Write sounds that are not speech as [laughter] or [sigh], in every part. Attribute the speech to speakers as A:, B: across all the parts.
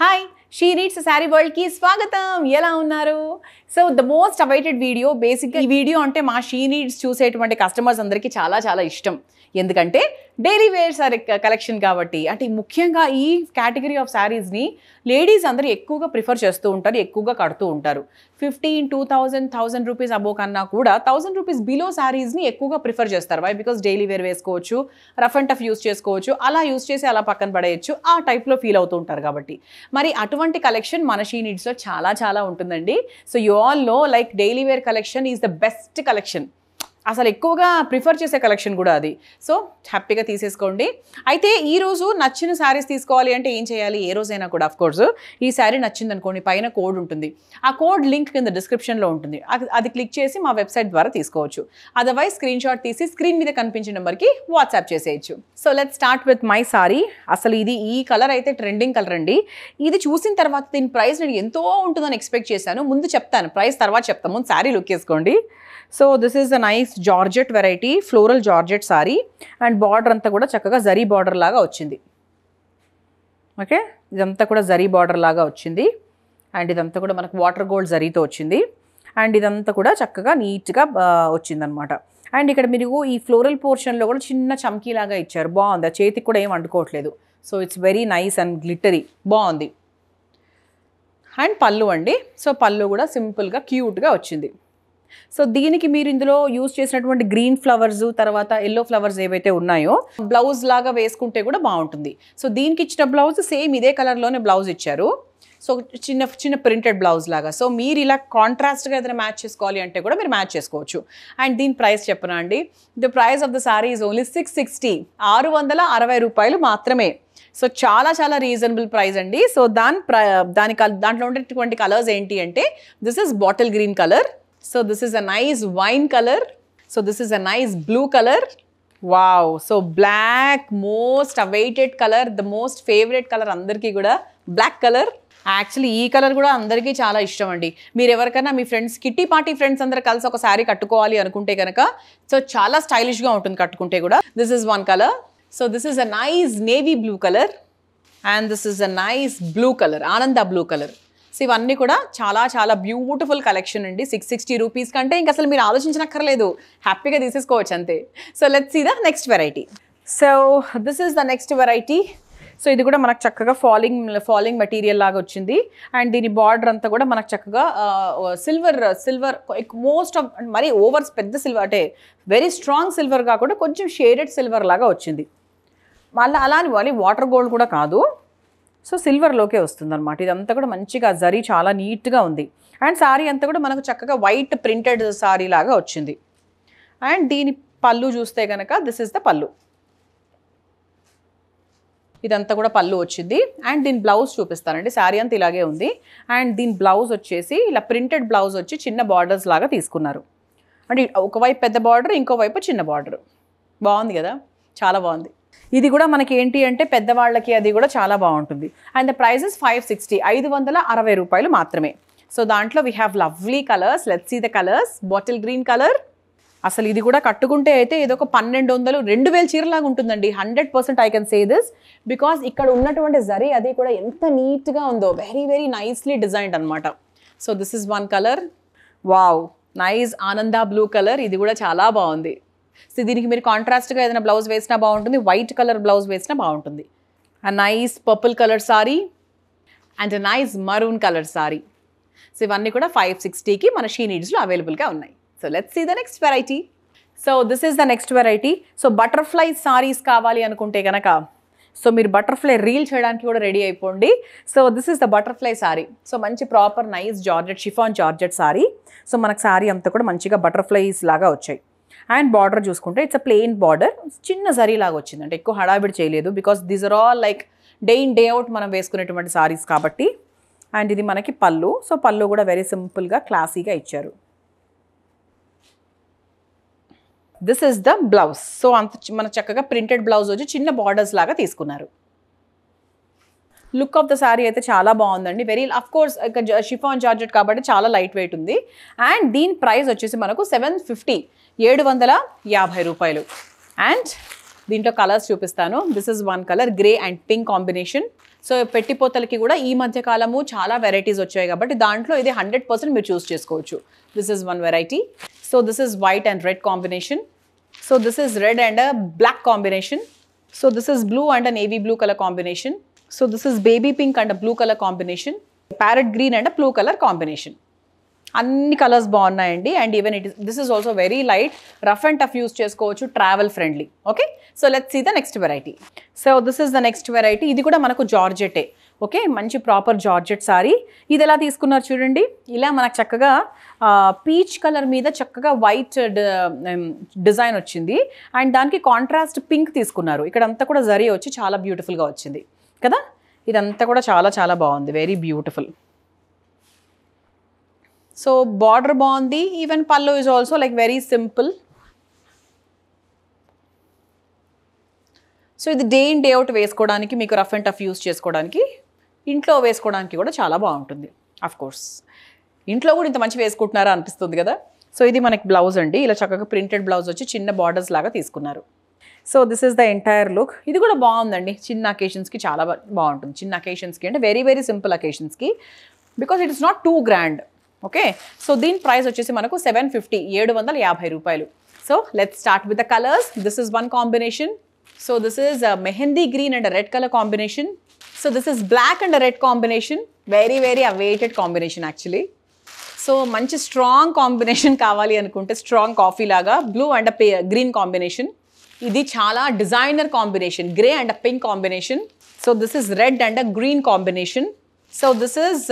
A: Hi she reads sari వరల్డ్కి స్వాగతం ఎలా ఉన్నారు so the most awaited video బేసిక్గా ఈ వీడియో అంటే మా షీ రీడ్స్ చూసేటువంటి కస్టమర్స్ అందరికీ చాలా చాలా ఇష్టం ఎందుకంటే డైలీ వేర్ సారీ కలెక్షన్ కాబట్టి అంటే ముఖ్యంగా ఈ కేటగిరీ ఆఫ్ శారీస్ని లేడీస్ అందరూ ఎక్కువగా ప్రిఫర్ చేస్తూ ఉంటారు ఎక్కువగా కడుతూ ఉంటారు fifteen two thousand thousand rupees above కన్నా కూడా థౌసండ్ రూపీస్ బిలో శారీస్ని ఎక్కువగా ప్రిఫర్ చేస్తారు వై బికాస్ డైలీ వేర్ వేసుకోవచ్చు రఫ్ అండ్ టఫ్ యూస్ చేసుకోవచ్చు అలా యూస్ చేసి అలా పక్కన పడేయచ్చు ఆ టైప్లో ఫీల్ అవుతూ ఉంటారు కాబట్టి మరి అటువంటి కలెక్షన్ మన షీ నీడ్స్లో చాలా చాలా ఉంటుందండి so you all know like daily wear collection is the best collection అసలు ఎక్కువగా ప్రిఫర్ చేసే కలెక్షన్ కూడా అది సో హ్యాపీగా తీసేసుకోండి అయితే ఈరోజు నచ్చిన శారీస్ తీసుకోవాలి అంటే ఏం చేయాలి ఏ రోజైనా కూడా కోర్స్ ఈ శారీ నచ్చింది అనుకోండి పైన కోడ్ ఉంటుంది ఆ కోడ్ లింక్ కింద డిస్క్రిప్షన్లో ఉంటుంది అది క్లిక్ చేసి మా వెబ్సైట్ ద్వారా తీసుకోవచ్చు అదర్వైజ్ స్క్రీన్ షాట్ తీసి స్క్రీన్ మీద కనిపించిన నెంబర్కి వాట్సాప్ చేసేయచ్చు so let start with my sari అసలు ఇది ఈ కలర్ అయితే ట్రెండింగ్ కలర్ అండి ఇది చూసిన తర్వాత దీని ప్రైస్ నేను ఎంతో ఉంటుందని ఎక్స్పెక్ట్ చేశాను ముందు చెప్తాను ప్రైస్ తర్వాత చెప్తాము ముందు శారీ లుక్ వేసుకోండి so this is a nice georgette variety floral georgette sari and border అంతా కూడా చక్కగా జరీ బార్డర్ లాగా వచ్చింది ఓకే ఇదంతా కూడా జరీ బార్డర్ లాగా వచ్చింది అండ్ ఇదంతా కూడా మనకు వాటర్ గోల్డ్ జరీతో వచ్చింది అండ్ ఇదంతా కూడా చక్కగా నీట్గా వచ్చింది అనమాట అండ్ ఇక్కడ మీరు ఈ ఫ్లోరల్ పోర్షన్లో కూడా చిన్న చమ్కీలాగా ఇచ్చారు బాగుంది ఆ చేతికి కూడా ఏం వండుకోవట్లేదు so it's very nice and glittery బాగుంది అండ్ పళ్ళు అండి సో పళ్ళు కూడా సింపుల్గా క్యూట్గా వచ్చింది సో దీనికి మీరు ఇందులో యూస్ చేసినటువంటి గ్రీన్ ఫ్లవర్స్ తర్వాత ఎల్లో ఫ్లవర్స్ ఏవైతే ఉన్నాయో బ్లౌజ్ లాగా వేసుకుంటే కూడా బాగుంటుంది సో దీనికి ఇచ్చిన బ్లౌజ్ సేమ్ ఇదే కలర్లోనే బ్లౌజ్ ఇచ్చారు సో చిన్న చిన్న ప్రింటెడ్ బ్లౌజ్ లాగా సో మీరు ఇలా కాంట్రాస్ట్గా ఏదైనా మ్యాచ్ చేసుకోవాలి అంటే కూడా మీరు మ్యాచ్ చేసుకోవచ్చు అండ్ దీని ప్రైస్ చెప్పనా అండి the price of the sari is only six sixty ఆరు వందల అరవై రూపాయలు మాత్రమే సో చాలా చాలా రీజనబుల్ ప్రైస్ అండి సో దాని దాని దాంట్లో ఉండేటువంటి కలర్స్ ఏంటి అంటే this is bottle green colour so this is a nice wine colour so this is a nice blue colour wow so black most awaited colour the most favourite colour అందరికీ కూడా black colour actually ఈ colour కూడా అందరికీ చాలా ఇష్టం అండి మీరు ఎవరికైనా మీ ఫ్రెండ్స్ కిట్టి పార్టీ ఫ్రెండ్స్ అందరు కలిసి ఒక శారీ కట్టుకోవాలి అనుకుంటే కనుక సో చాలా స్టైలిష్గా ఉంటుంది కట్టుకుంటే కూడా this is one colour so this is a nice navy blue colour and this is a nice blue colour ఆనంద బ్లూ కలర్ సో ఇవన్నీ కూడా చాలా చాలా బ్యూటిఫుల్ కలెక్షన్ అండి సిక్స్ సిక్స్టీ రూపీస్ కంటే ఇంకా అసలు మీరు ఆలోచించనక్కర్లేదు హ్యాపీగా తీసేసుకోవచ్చు అంతే so let's see the next variety so this is the next variety so ఇది కూడా మనకు చక్కగా ఫాలింగ్ ఫాలింగ్ మెటీరియల్ లాగా వచ్చింది అండ్ దీని బార్డర్ అంతా కూడా మనకు చక్కగా సిల్వర్ సిల్వర్ మోస్ట్ ఆఫ్ మరీ ఓవర్ పెద్ద సిల్వర్ అంటే వెరీ స్ట్రాంగ్ సిల్వర్ కాకుండా కొంచెం షేడెడ్ సిల్వర్ లాగా వచ్చింది మళ్ళీ అలా అని వాటర్ గోల్డ్ కూడా కాదు సో సిల్వర్లోకే వస్తుందన్నమాట ఇదంతా కూడా మంచిగా జరీ చాలా నీట్గా ఉంది అండ్ శారీ అంతా కూడా మనకు చక్కగా వైట్ ప్రింటెడ్ సారీ లాగా వచ్చింది అండ్ దీని పళ్ళు చూస్తే కనుక దిస్ ఇస్ ద పళ్ళు ఇదంతా కూడా పళ్ళు వచ్చింది అండ్ దీని బ్లౌజ్ చూపిస్తానండి శారీ అంతా ఇలాగే ఉంది అండ్ దీని బ్లౌజ్ వచ్చేసి ఇలా ప్రింటెడ్ బ్లౌజ్ వచ్చి చిన్న బార్డర్స్ లాగా తీసుకున్నారు అంటే ఒకవైపు పెద్ద బార్డర్ ఇంకోవైపు చిన్న బార్డర్ బాగుంది కదా చాలా బాగుంది ఇది కూడా మనకి ఏంటి అంటే పెద్దవాళ్ళకి అది కూడా చాలా బాగుంటుంది and the prices five sixty ఐదు వందల అరవై రూపాయలు మాత్రమే సో దాంట్లో we have lovely colours let's see the colours bottle green colour అసలు ఇది కూడా కట్టుకుంటే అయితే ఇది ఒక పన్నెండు వందలు రెండు వేల చీరలాగా ఉంటుందండి hundred percent I can say this because ఇక్కడ ఉన్నటువంటి జరీ అది కూడా ఎంత నీట్గా ఉందో వెరీ వెరీ నైస్లీ డిజైన్డ్ అనమాట so this is one colour wow nice ఆనంద బ్లూ కలర్ ఇది కూడా చాలా బాగుంది సో దీనికి మీరు కాంట్రాస్ట్గా ఏదైనా బ్లౌజ్ వేసినా బాగుంటుంది వైట్ కలర్ బ్లౌజ్ వేసినా బాగుంటుంది ఆ nice purple colour sari and a nice maroon colour sari so ఇవన్నీ కూడా ఫైవ్ సిక్స్టీకి మన షీ నీడ్స్లో అవైలబుల్గా ఉన్నాయి so let's see the next variety so this is the next variety so butterfly saris కావాలి అనుకుంటే కనుక సో మీరు బటర్ఫ్లై రీల్ చేయడానికి కూడా రెడీ అయిపోండి so this is the butterfly sari so మంచి proper nice georgette chiffon georgette sari so మనకు సారీ అంతా కూడా మంచిగా బటర్ఫ్లైస్ లాగా వచ్చాయి అండ్ బార్డర్ చూసుకుంటే ఇట్స్ అ ప్లెయిన్ బార్డర్ చిన్న సరీ లాగా వచ్చింది అంటే ఎక్కువ హడాబిడి చేయలేదు because these are all like day in day out మనం వేసుకునేటువంటి సారీస్ కాబట్టి అండ్ ఇది మనకి పళ్ళు సో పళ్ళు కూడా వెరీ సింపుల్గా క్లాసీగా ఇచ్చారు this is the blouse so అంత మన చక్కగా ప్రింటెడ్ బ్లౌజ్ వచ్చి చిన్న బార్డర్స్ లాగా తీసుకున్నారు లుక్ ఆఫ్ ద శారీ అయితే చాలా బాగుందండి very of course chiffon georgette కాబట్టి చాలా లైట్ వెయిట్ ఉంది అండ్ దీని ప్రైస్ వచ్చేసి మనకు సెవెన్ ఫిఫ్టీ ఏడు వందల యాభై రూపాయలు అండ్ దీంట్లో కలర్స్ చూపిస్తాను this is one colour grey and pink combination so పెట్టిపోతలకి కూడా ఈ మధ్య కాలము చాలా వెరైటీస్ వచ్చాయి కాబట్టి దాంట్లో ఇది హండ్రెడ్ పర్సెంట్ మీరు చూస్ చేసుకోవచ్చు this is one variety so this is white and red combination so this is red and black combination so this is blue and navy blue colour combination so this is baby pink and blue colour combination parrot green and blue colour combination అన్ని colours బాగున్నాయండి and even it this is also very light rough and tough use చేసుకోవచ్చు travel friendly okay so let see the next variety so this is the next variety ఇది కూడా మనకు జార్జెటే okay మంచి proper georgette sari ఇది ఎలా తీసుకున్నారు చూడండి ఇలా మనకు చక్కగా పీచ్ కలర్ మీద చక్కగా వైట్ డిజైన్ uh, um, వచ్చింది అండ్ దానికి కాంట్రాస్ట్ పింక్ తీసుకున్నారు ఇక్కడంతా కూడా జరీ వచ్చి చాలా బ్యూటిఫుల్గా వచ్చింది కదా ఇదంతా కూడా చాలా చాలా బాగుంది వెరీ బ్యూటిఫుల్ సో బార్డర్ బాగుంది even pallu is also like very simple so ఇది డే ఇన్ డే అవుట్ వేసుకోవడానికి మీకు రఫ్ అండ్ టఫ్ యూస్ చేసుకోవడానికి ఇంట్లో వేసుకోవడానికి కూడా చాలా బాగుంటుంది కోర్స్ ఇంట్లో కూడా ఇంత మంచి వేసుకుంటున్నారా అనిపిస్తుంది కదా సో ఇది మనకి బ్లౌజ్ అండి ఇలా చక్కగా ప్రింటెడ్ బ్లౌజ్ వచ్చి చిన్న బార్డర్స్ లాగా తీసుకున్నారు so this is the entire look ఇది కూడా బాగుందండి చిన్న అకేషన్స్కి చాలా బాగుంటుంది చిన్న అకేషన్స్కి అంటే వెరీ వెరీ సింపుల్ అకేషన్స్కి because it is not too grand okay so దీని ప్రైస్ వచ్చేసి మనకు సెవెన్ ఫిఫ్టీ ఏడు వందల యాభై రూపాయలు so let start with the colours this is one combination so this is mehndi green and red colour combination so this is black and red combination very very awaited combination actually so మంచి strong combination [laughs] కావాలి అనుకుంటే strong coffee లాగా blue and green combination ఇది చాలా designer combination grey and pink combination so this is red and green combination so this is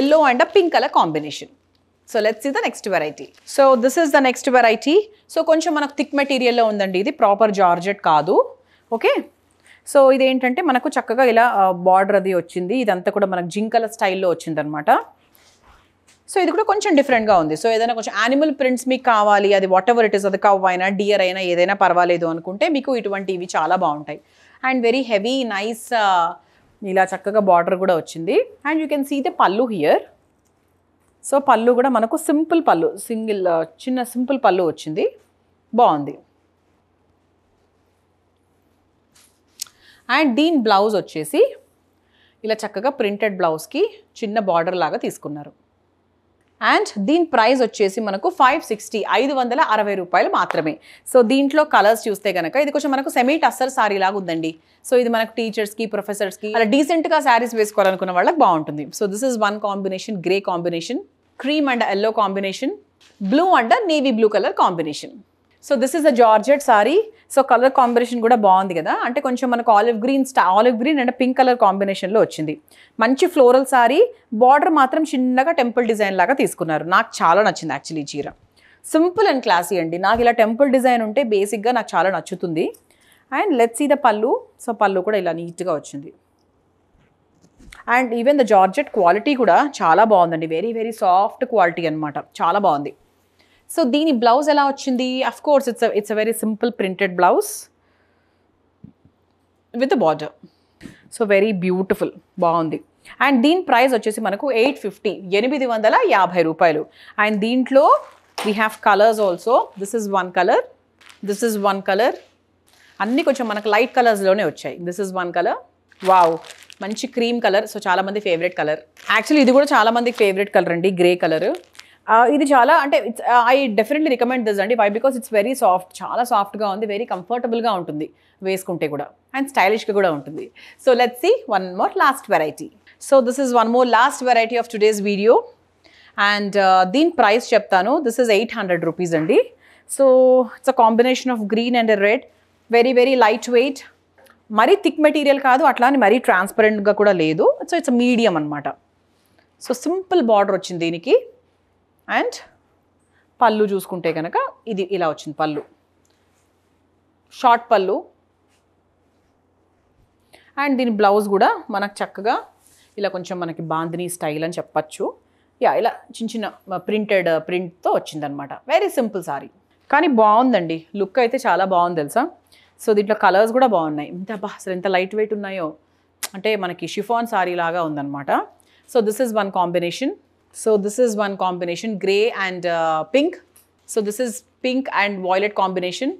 A: yellow and pink colour combination so let's see the next variety so this is the next variety so కొంచెం మనకు thick మెటీరియల్లో ఉందండి ఇది proper georgette కాదు okay so ఇదేంటంటే మనకు చక్కగా ఇలా బార్డర్ uh, అది వచ్చింది ఇదంతా కూడా మనకు జింకల స్టైల్లో వచ్చిందనమాట సో ఇది కూడా కొంచెం డిఫరెంట్గా ఉంది సో ఏదైనా కొంచెం యానిమల్ ప్రింట్స్ మీకు కావాలి అది వాట్ ఎవర్ ఇట్ ఇస్ అది కవ్ అయినా డియర్ అయినా ఏదైనా పర్వాలేదు అనుకుంటే మీకు ఇటువంటి ఇవి చాలా బాగుంటాయి అండ్ వెరీ హెవీ నైస్ ఇలా చక్కగా బార్డర్ కూడా వచ్చింది and you can see the pallu here so pallu కూడా మనకు సింపుల్ పళ్ళు సింగిల్ చిన్న సింపుల్ పళ్ళు వచ్చింది బాగుంది అండ్ దీని బ్లౌజ్ వచ్చేసి ఇలా చక్కగా ప్రింటెడ్ బ్లౌజ్కి చిన్న బార్డర్ లాగా తీసుకున్నారు అండ్ దీని ప్రైస్ వచ్చేసి మనకు ఫైవ్ సిక్స్టీ ఐదు వందల అరవై రూపాయలు మాత్రమే సో దీంట్లో కలర్స్ చూస్తే కనుక ఇది కొంచెం మనకు సెమీ టస్సర్ సారీ లాగా ఉందండి సో ఇది మనకు టీచర్స్కి ప్రొఫెసర్స్కి అలా డీసెంట్గా శారీస్ వేసుకోవాలనుకున్న వాళ్ళకి బాగుంటుంది so this is one combination grey combination cream and yellow combination blue and navy blue colour combination so this is a georgette sari so colour combination కూడా బాగుంది కదా అంటే కొంచెం మనకు ఆలివ్ గ్రీన్ స్టా olive green and pink colour కాంబినేషన్లో వచ్చింది మంచి ఫ్లోరల్ సారీ బార్డర్ మాత్రం చిన్నగా టెంపుల్ డిజైన్ లాగా తీసుకున్నారు నాకు చాలా నచ్చింది యాక్చువల్లీ చీర సింపుల్ అండ్ క్లాసీ అండి నాకు ఇలా టెంపుల్ డిజైన్ ఉంటే బేసిక్గా నాకు చాలా నచ్చుతుంది and let see the pallu so pallu కూడా ఇలా నీట్గా వచ్చింది and even the georgette quality కూడా చాలా బాగుందండి వెరీ వెరీ సాఫ్ట్ క్వాలిటీ అనమాట చాలా బాగుంది సో దీని బ్లౌజ్ ఎలా వచ్చింది of course it's it's a very simple printed blouse with border so very beautiful బాగుంది అండ్ దీని ప్రైస్ వచ్చేసి మనకు ఎయిట్ ఫిఫ్టీ ఎనిమిది వందల యాభై రూపాయలు అండ్ దీంట్లో we have colours also this is one colour this is one colour అన్నీ కొంచెం మనకు లైట్ కలర్స్లోనే వచ్చాయి this is one colour wow మంచి క్రీమ్ కలర్ సో చాలామంది ఫేవరెట్ కలర్ యాక్చువల్లీ ఇది కూడా చాలామంది ఫేవరెట్ కలర్ అండి గ్రే కలర్ ఇది చాలా అంటే it's I definitely recommend this అండి why because it's very soft చాలా సాఫ్ట్గా ఉంది వెరీ కంఫర్టబుల్గా ఉంటుంది వేసుకుంటే కూడా అండ్ స్టైలిష్గా కూడా ఉంటుంది so let see one more last variety so this is one more last variety of today's video and దీని ప్రైస్ చెప్తాను this is eight hundred rupees అండి so it's a combination of green and red very very light weight మరీ thick material కాదు అట్లా అని మరీ ట్రాన్స్పరెంట్గా కూడా లేదు సో ఇట్స్ మీడియం అనమాట సో సింపుల్ బార్డర్ వచ్చింది దీనికి అండ్ పళ్ళు చూసుకుంటే కనుక ఇది ఇలా వచ్చింది పళ్ళు షార్ట్ పళ్ళు అండ్ దీని బ్లౌజ్ కూడా మనకు చక్కగా ఇలా కొంచెం మనకి బాంధిని స్టైల్ అని చెప్పచ్చు యా ఇలా చిన్న చిన్న ప్రింటెడ్ ప్రింట్తో వచ్చిందనమాట వెరీ సింపుల్ సారీ కానీ బాగుందండి లుక్ అయితే చాలా బాగుంది తెలుసా సో దీంట్లో కలర్స్ కూడా బాగున్నాయి ఇంత బా అసలు ఎంత లైట్ వెయిట్ ఉన్నాయో అంటే మనకి షిఫాన్ సారీ లాగా ఉందన్నమాట so this is one combination So this is one combination, grey and uh, pink. So this is pink and violet combination.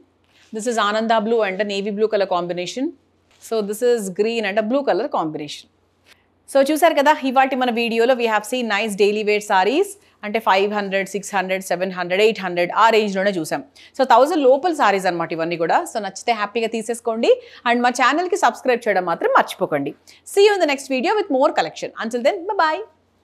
A: This is Ananda blue and a navy blue color combination. So this is green and a blue color combination. So చూసారు కదా ఇవాటి మన వీడియోలో we have seen nice daily wear saris అంటే five hundred six hundred seven hundred eight hundred ఆ రేంజ్లోనే చూసాం so thousand లోపల సారీస్ అనమాట ఇవన్నీ కూడా సో నచ్చితే హ్యాపీగా తీసేసుకోండి అండ్ మా ఛానల్కి సబ్స్క్రైబ్ చేయడం మాత్రం మర్చిపోకండి see you in the next video with more collection until then bye